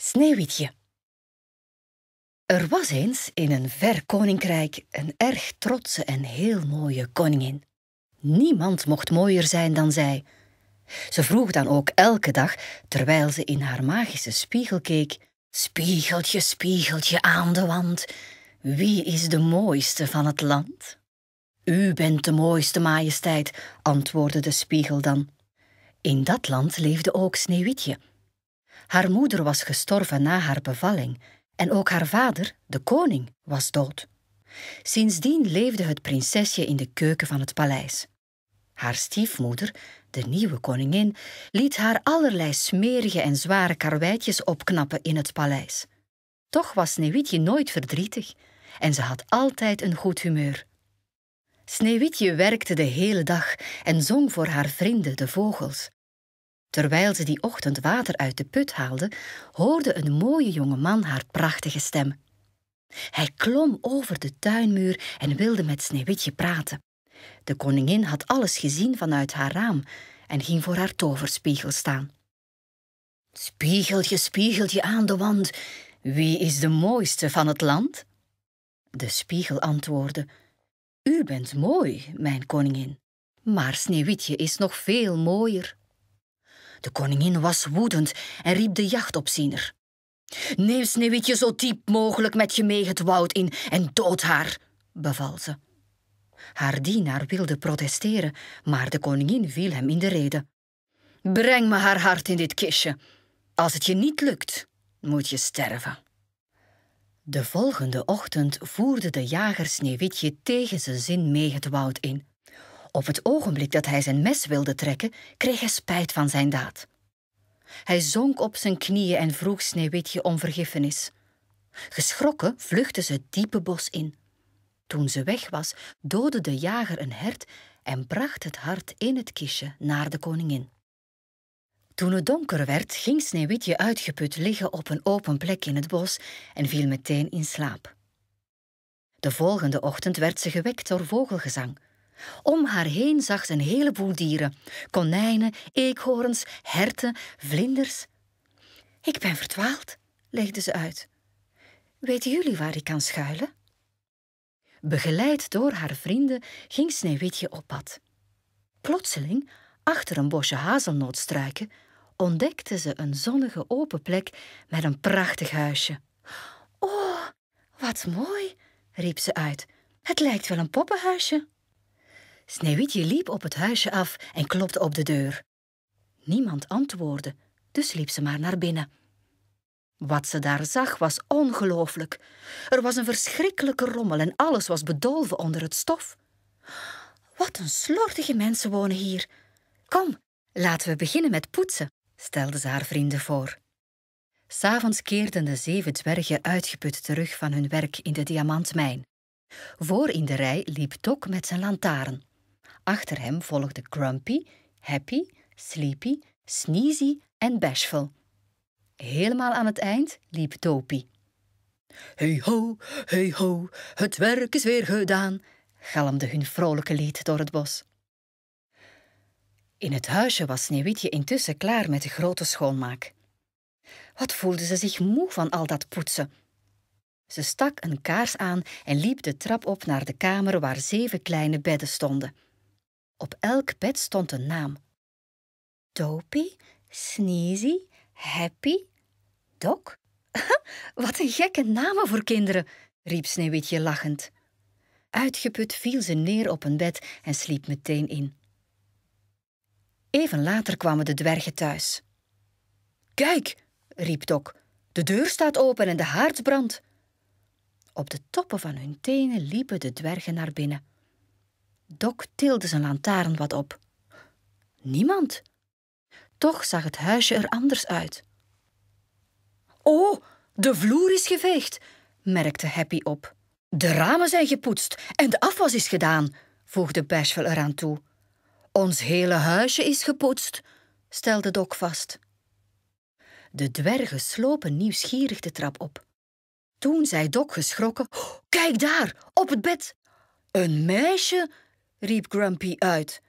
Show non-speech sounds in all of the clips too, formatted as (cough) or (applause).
Sneeuwwitje. Er was eens in een ver koninkrijk een erg trotse en heel mooie koningin. Niemand mocht mooier zijn dan zij. Ze vroeg dan ook elke dag, terwijl ze in haar magische spiegel keek: Spiegeltje, spiegeltje aan de wand, wie is de mooiste van het land? U bent de mooiste, majesteit, antwoordde de spiegel dan. In dat land leefde ook Sneeuwwitje haar moeder was gestorven na haar bevalling en ook haar vader, de koning, was dood. Sindsdien leefde het prinsesje in de keuken van het paleis. Haar stiefmoeder, de nieuwe koningin, liet haar allerlei smerige en zware karweitjes opknappen in het paleis. Toch was Sneeuwwitje nooit verdrietig en ze had altijd een goed humeur. Sneeuwitje werkte de hele dag en zong voor haar vrienden, de vogels. Terwijl ze die ochtend water uit de put haalde, hoorde een mooie jonge man haar prachtige stem. Hij klom over de tuinmuur en wilde met Sneeuwwitje praten. De koningin had alles gezien vanuit haar raam en ging voor haar toverspiegel staan. Spiegeltje, spiegeltje aan de wand, wie is de mooiste van het land? De spiegel antwoordde: U bent mooi, mijn koningin, maar Sneeuwwitje is nog veel mooier. De koningin was woedend en riep de jachtopziener. Neem Sneeuwwitje zo diep mogelijk met je mee het woud in en dood haar, beval ze. Haar dienaar wilde protesteren, maar de koningin viel hem in de rede. Breng me haar hart in dit kistje. Als het je niet lukt, moet je sterven. De volgende ochtend voerde de jager Sneeuwitje tegen zijn zin mee het woud in. Op het ogenblik dat hij zijn mes wilde trekken, kreeg hij spijt van zijn daad. Hij zonk op zijn knieën en vroeg Sneeuwwitje om vergiffenis. Geschrokken vluchtte ze het diepe bos in. Toen ze weg was, doodde de jager een hert en bracht het hart in het kistje naar de koningin. Toen het donker werd, ging Sneewitje uitgeput liggen op een open plek in het bos en viel meteen in slaap. De volgende ochtend werd ze gewekt door vogelgezang. Om haar heen zag ze een heleboel dieren: konijnen, eekhoorns, herten, vlinders. Ik ben verdwaald, legde ze uit. Weten jullie waar ik kan schuilen? Begeleid door haar vrienden ging Sneeuwwitje op pad. Plotseling, achter een bosje hazelnootstruiken, ontdekte ze een zonnige open plek met een prachtig huisje. Oh, wat mooi, riep ze uit. Het lijkt wel een poppenhuisje. Sneeuwwitje liep op het huisje af en klopte op de deur. Niemand antwoordde, dus liep ze maar naar binnen. Wat ze daar zag was ongelooflijk. Er was een verschrikkelijke rommel en alles was bedolven onder het stof. Wat een slordige mensen wonen hier. Kom, laten we beginnen met poetsen, stelde ze haar vrienden voor. S'avonds keerden de zeven dwergen uitgeput terug van hun werk in de diamantmijn. Voor in de rij liep Tok met zijn lantaarn. Achter hem volgden Grumpy, Happy, Sleepy, Sneezy en Bashful. Helemaal aan het eind liep Dopey. Hey ho, hey ho, het werk is weer gedaan, galmde hun vrolijke lied door het bos. In het huisje was Sneeuwwitje intussen klaar met de grote schoonmaak. Wat voelde ze zich moe van al dat poetsen. Ze stak een kaars aan en liep de trap op naar de kamer waar zeven kleine bedden stonden. Op elk bed stond een naam. Dopey, Sneezy, Happy, Doc. (laughs) Wat een gekke namen voor kinderen, riep Sneeuwwitje lachend. Uitgeput viel ze neer op een bed en sliep meteen in. Even later kwamen de dwergen thuis. Kijk, riep Doc, de deur staat open en de haard brandt. Op de toppen van hun tenen liepen de dwergen naar binnen. Doc tilde zijn lantaarn wat op. Niemand. Toch zag het huisje er anders uit. Oh, de vloer is geveegd, merkte Happy op. De ramen zijn gepoetst en de afwas is gedaan, voegde Bashful eraan toe. Ons hele huisje is gepoetst, stelde Doc vast. De dwergen slopen nieuwsgierig de trap op. Toen zei Doc geschrokken: oh, Kijk daar, op het bed! Een meisje riep Grumpy uit.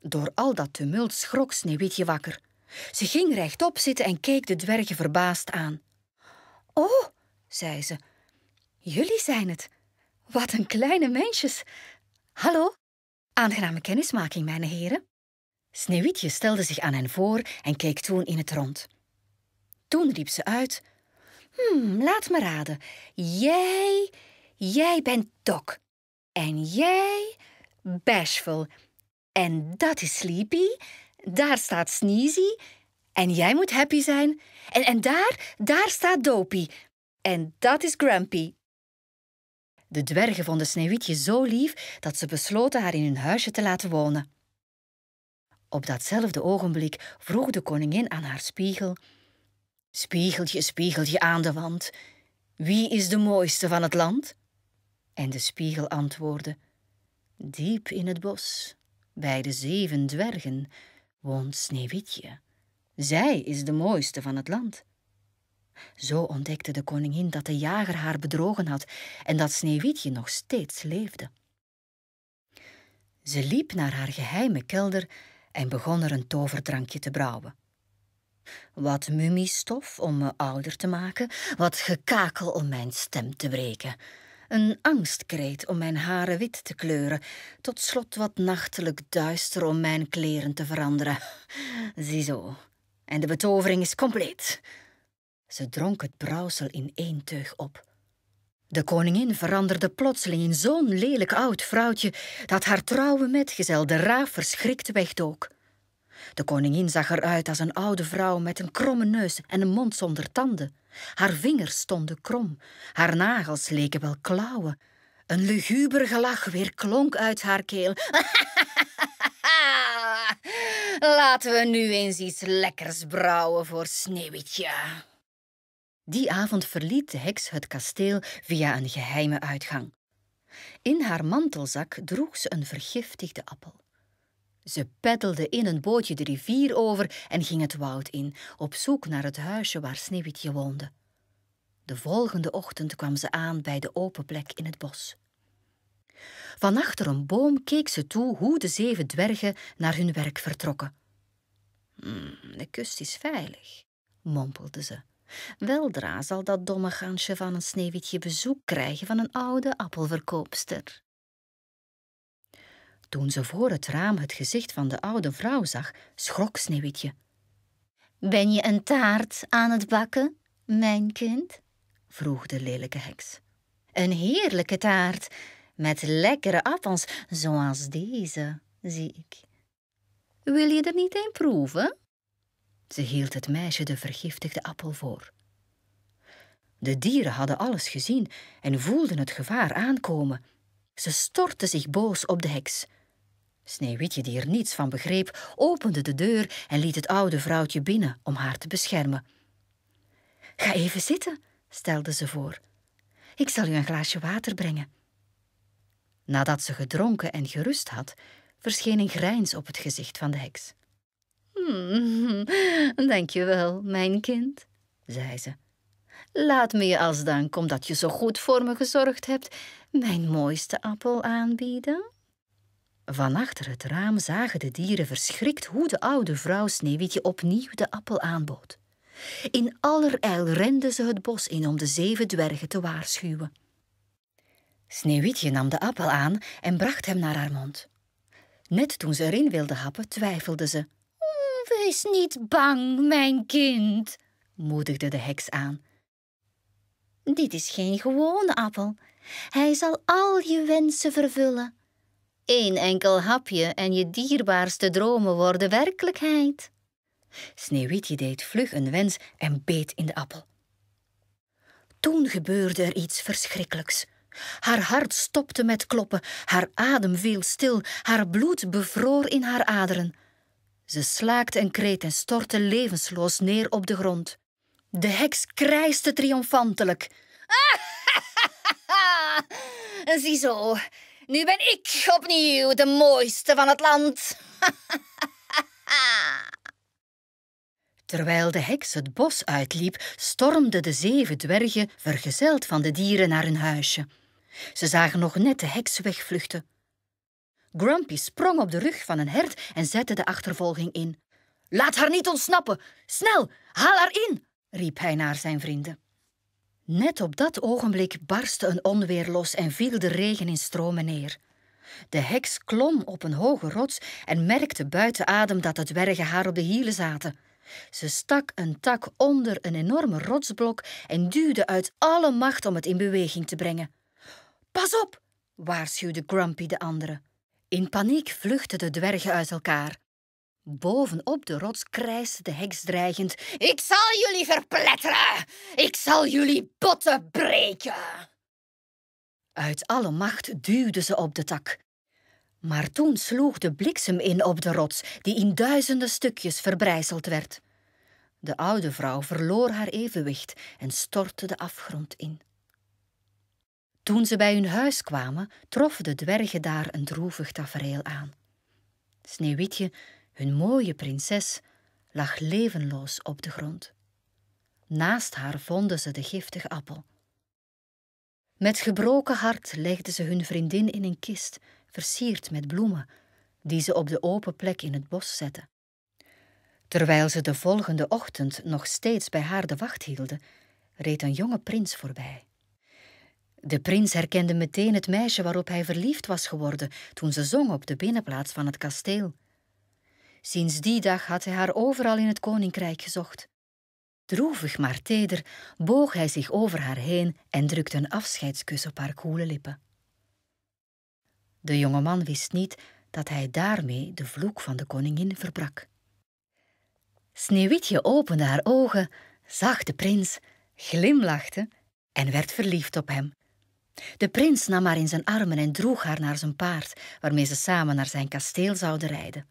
Door al dat tumult schrok Sneeuwwitje wakker. Ze ging rechtop zitten en keek de dwergen verbaasd aan. Oh, zei ze, jullie zijn het. Wat een kleine mensjes. Hallo, aangename kennismaking, mijn heren. Sneeuwwitje stelde zich aan hen voor en keek toen in het rond. Toen riep ze uit: Hm, laat me raden. Jij, jij bent Dok. En jij, bashful. En dat is sleepy. Daar staat sneezy. En jij moet happy zijn. En, en daar, daar staat dopey. En dat is grumpy. De dwergen vonden Sneeuwwitje zo lief dat ze besloten haar in hun huisje te laten wonen. Op datzelfde ogenblik vroeg de koningin aan haar spiegel: Spiegeltje, spiegeltje aan de wand, wie is de mooiste van het land? En de spiegel antwoordde: Diep in het bos, bij de zeven dwergen, woont Sneeuwwitje. Zij is de mooiste van het land. Zo ontdekte de koningin dat de jager haar bedrogen had en dat Sneeuwwitje nog steeds leefde. Ze liep naar haar geheime kelder en begon er een toverdrankje te brouwen. Wat mummiestof om me ouder te maken, wat gekakel om mijn stem te breken een angstkreet om mijn haren wit te kleuren, tot slot wat nachtelijk duister om mijn kleren te veranderen. (laughs) Ziezo, en de betovering is compleet. Ze dronk het brouwsel in één teug op. De koningin veranderde plotseling in zo'n lelijk oud vrouwtje dat haar trouwe metgezel de raaf verschrikt wegdook. De koningin zag eruit als een oude vrouw met een kromme neus en een mond zonder tanden. Haar vingers stonden krom, haar nagels leken wel klauwen. Een luguber gelach weer klonk uit haar keel. (laughs) Laten we nu eens iets lekkers brouwen voor Sneeuwwitje. Die avond verliet de heks het kasteel via een geheime uitgang. In haar mantelzak droeg ze een vergiftigde appel. Ze peddelde in een bootje de rivier over en ging het woud in, op zoek naar het huisje waar Sneeuwwitje woonde. De volgende ochtend kwam ze aan bij de open plek in het bos. Van achter een boom keek ze toe hoe de zeven dwergen naar hun werk vertrokken. Hmm, de kust is veilig, mompelde ze. Weldra zal dat domme gansje van een sneeuwwitje bezoek krijgen van een oude appelverkoopster. Toen ze voor het raam het gezicht van de oude vrouw zag, schrok Sneeuwwitje. Ben je een taart aan het bakken, mijn kind? vroeg de lelijke heks. Een heerlijke taart, met lekkere appels, zoals deze, zie ik. Wil je er niet een proeven? Ze hield het meisje de vergiftigde appel voor. De dieren hadden alles gezien en voelden het gevaar aankomen. Ze stortten zich boos op de heks. Sneeuwwitje, die er niets van begreep, opende de deur en liet het oude vrouwtje binnen om haar te beschermen. Ga even zitten, stelde ze voor. Ik zal u een glaasje water brengen. Nadat ze gedronken en gerust had, verscheen een grijns op het gezicht van de heks. Hmm, (laughs) dank je wel, mijn kind, zei ze. Laat me je als dank omdat je zo goed voor me gezorgd hebt, mijn mooiste appel aanbieden. Van achter het raam zagen de dieren verschrikt hoe de oude vrouw Sneeuwwitje opnieuw de appel aanbood. In allerijl renden ze het bos in om de zeven dwergen te waarschuwen. Sneeuwwitje nam de appel aan en bracht hem naar haar mond. Net toen ze erin wilde happen, twijfelde ze. Hm, wees niet bang, mijn kind, moedigde de heks aan. Dit is geen gewone appel. Hij zal al je wensen vervullen. Eén enkel hapje en je dierbaarste dromen worden werkelijkheid. Sneeuwwitje deed vlug een wens en beet in de appel. Toen gebeurde er iets verschrikkelijks. Haar hart stopte met kloppen, haar adem viel stil, haar bloed bevroor in haar aderen. Ze slaakte een kreet en stortte levensloos neer op de grond. De heks krijste triomfantelijk. (laughs) Ziezo, nu ben ik opnieuw de mooiste van het land. (laughs) Terwijl de heks het bos uitliep, stormden de zeven dwergen, vergezeld van de dieren, naar hun huisje. Ze zagen nog net de heks wegvluchten. Grumpy sprong op de rug van een hert en zette de achtervolging in. Laat haar niet ontsnappen! Snel, haal haar in! riep hij naar zijn vrienden. Net op dat ogenblik barstte een onweer los en viel de regen in stromen neer. De heks klom op een hoge rots en merkte buiten adem dat de dwergen haar op de hielen zaten. Ze stak een tak onder een enorme rotsblok en duwde uit alle macht om het in beweging te brengen. Pas op! waarschuwde Grumpy de anderen. In paniek vluchtten de dwergen uit elkaar. Bovenop de rots krijste de heks dreigend. Ik zal jullie verpletteren! Ik zal jullie botten breken! Uit alle macht duwde ze op de tak. Maar toen sloeg de bliksem in op de rots, die in duizenden stukjes verbrijzeld werd. De oude vrouw verloor haar evenwicht en stortte de afgrond in. Toen ze bij hun huis kwamen, troffen de dwergen daar een droevig tafereel aan. Sneeuwwitje hun mooie prinses lag levenloos op de grond. Naast haar vonden ze de giftige appel. Met gebroken hart legden ze hun vriendin in een kist, versierd met bloemen, die ze op de open plek in het bos zetten. Terwijl ze de volgende ochtend nog steeds bij haar de wacht hielden, reed een jonge prins voorbij. De prins herkende meteen het meisje waarop hij verliefd was geworden toen ze zong op de binnenplaats van het kasteel. Sinds die dag had hij haar overal in het koninkrijk gezocht. Droevig maar teder boog hij zich over haar heen en drukte een afscheidskus op haar koele lippen. De jonge man wist niet dat hij daarmee de vloek van de koningin verbrak. Sneeuwwitje opende haar ogen, zag de prins, glimlachte en werd verliefd op hem. De prins nam haar in zijn armen en droeg haar naar zijn paard, waarmee ze samen naar zijn kasteel zouden rijden.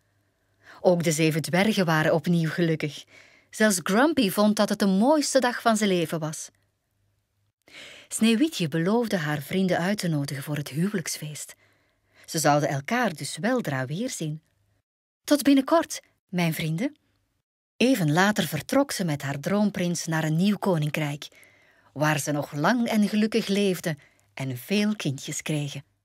Ook de zeven dwergen waren opnieuw gelukkig. Zelfs Grumpy vond dat het de mooiste dag van zijn leven was. Sneeuwwitje beloofde haar vrienden uit te nodigen voor het huwelijksfeest. Ze zouden elkaar dus weldra weerzien. Tot binnenkort, mijn vrienden. Even later vertrok ze met haar droomprins naar een nieuw koninkrijk, waar ze nog lang en gelukkig leefde en veel kindjes kregen.